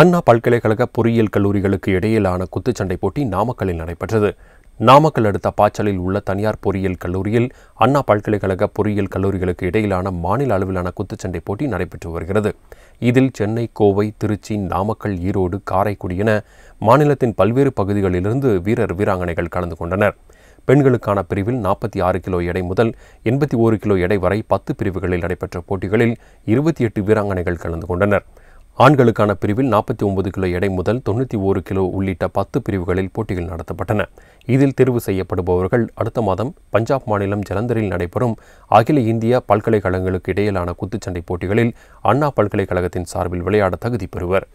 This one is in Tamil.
அண்ணா பல்கலைக்கழக பொறியியல் கல்லூரிகளுக்கு இடையிலான குத்துச்சண்டை போட்டி நாமக்கல்லில் நடைபெற்றது நாமக்கல் அடுத்த பாய்ச்சலில் உள்ள தனியார் பொறியியல் கல்லூரியில் அண்ணா பல்கலைக்கழக பொறியியல் கல்லூரிகளுக்கு இடையிலான மாநில அளவிலான குத்துச்சண்டை போட்டி நடைபெற்று வருகிறது இதில் சென்னை கோவை திருச்சி நாமக்கல் ஈரோடு காரைக்குடி என மாநிலத்தின் பல்வேறு பகுதிகளிலிருந்து வீரர் வீராங்கனைகள் கலந்து கொண்டனர் பெண்களுக்கான பிரிவில் நாற்பத்தி ஆறு கிலோ எடை முதல் எண்பத்தி ஓரு கிலோ எடை வரை பத்து பிரிவுகளில் நடைபெற்ற போட்டிகளில் இருபத்தி எட்டு வீராங்கனைகள் கலந்து கொண்டனர் ஆண்களுக்கான பிரிவில் நாற்பத்தி ஒன்பது கிலோ எடை முதல் தொண்ணூற்றி ஓரு கிலோ உள்ளிட்ட பத்து பிரிவுகளில் போட்டிகள் நடத்தப்பட்டன இதில் தெரிவு செய்யப்படுபவர்கள் அடுத்த மாதம் பஞ்சாப் மாநிலம் ஜலந்தரில் நடைபெறும் அகில இந்திய பல்கலைக்கழகங்களுக்கு இடையிலான குத்துச்சண்டை போட்டிகளில் அண்ணா பல்கலைக்கழகத்தின் சார்பில் விளையாட தகுதி பெறுவர்